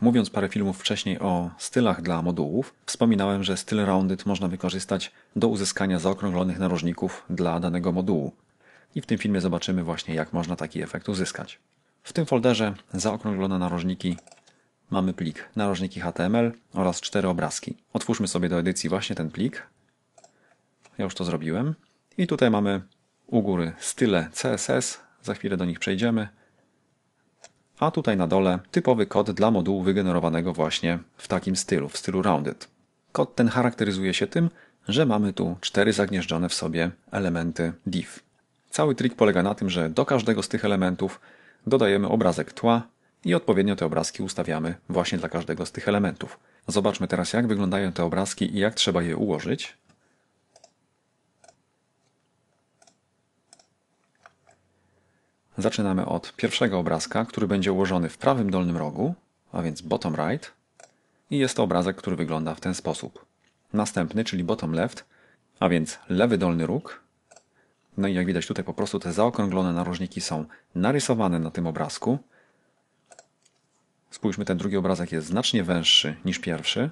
Mówiąc parę filmów wcześniej o stylach dla modułów, wspominałem, że styl rounded można wykorzystać do uzyskania zaokrąglonych narożników dla danego modułu. I w tym filmie zobaczymy właśnie, jak można taki efekt uzyskać. W tym folderze zaokrąglone narożniki mamy plik narożniki HTML oraz cztery obrazki. Otwórzmy sobie do edycji właśnie ten plik. Ja już to zrobiłem. I tutaj mamy u góry style CSS, za chwilę do nich przejdziemy a tutaj na dole typowy kod dla modułu wygenerowanego właśnie w takim stylu, w stylu rounded. Kod ten charakteryzuje się tym, że mamy tu cztery zagnieżdżone w sobie elementy div. Cały trik polega na tym, że do każdego z tych elementów dodajemy obrazek tła i odpowiednio te obrazki ustawiamy właśnie dla każdego z tych elementów. Zobaczmy teraz, jak wyglądają te obrazki i jak trzeba je ułożyć. Zaczynamy od pierwszego obrazka, który będzie ułożony w prawym dolnym rogu, a więc bottom right. I jest to obrazek, który wygląda w ten sposób. Następny, czyli bottom left, a więc lewy dolny róg. No i jak widać tutaj po prostu te zaokrąglone narożniki są narysowane na tym obrazku. Spójrzmy, ten drugi obrazek jest znacznie węższy niż pierwszy.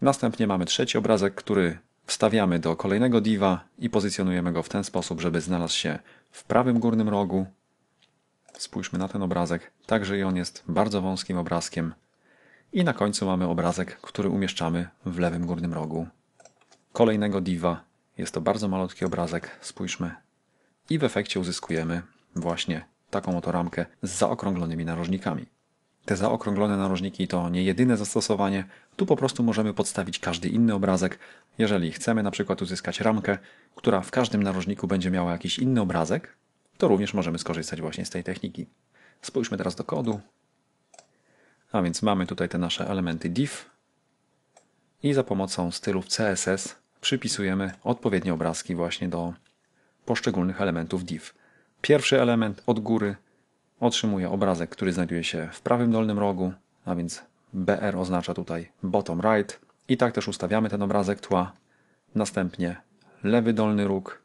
Następnie mamy trzeci obrazek, który wstawiamy do kolejnego diva i pozycjonujemy go w ten sposób, żeby znalazł się w prawym górnym rogu. Spójrzmy na ten obrazek, także i on jest bardzo wąskim obrazkiem. I na końcu mamy obrazek, który umieszczamy w lewym górnym rogu. Kolejnego diva. Jest to bardzo malutki obrazek, spójrzmy. I w efekcie uzyskujemy właśnie taką oto ramkę z zaokrąglonymi narożnikami. Te zaokrąglone narożniki to nie jedyne zastosowanie, tu po prostu możemy podstawić każdy inny obrazek. Jeżeli chcemy na przykład uzyskać ramkę, która w każdym narożniku będzie miała jakiś inny obrazek, to również możemy skorzystać właśnie z tej techniki. Spójrzmy teraz do kodu. A więc mamy tutaj te nasze elementy div i za pomocą stylów CSS przypisujemy odpowiednie obrazki właśnie do poszczególnych elementów div. Pierwszy element od góry otrzymuję obrazek, który znajduje się w prawym dolnym rogu, a więc BR oznacza tutaj bottom right. I tak też ustawiamy ten obrazek tła. Następnie lewy dolny róg,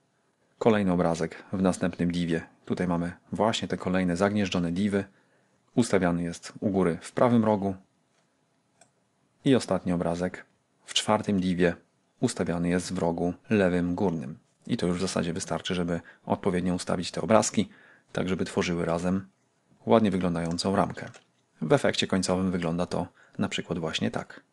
kolejny obrazek w następnym divie. Tutaj mamy właśnie te kolejne zagnieżdżone divy. Ustawiany jest u góry w prawym rogu. I ostatni obrazek w czwartym divie ustawiany jest w rogu lewym górnym. I to już w zasadzie wystarczy, żeby odpowiednio ustawić te obrazki, tak żeby tworzyły razem ładnie wyglądającą ramkę. W efekcie końcowym wygląda to na przykład właśnie tak.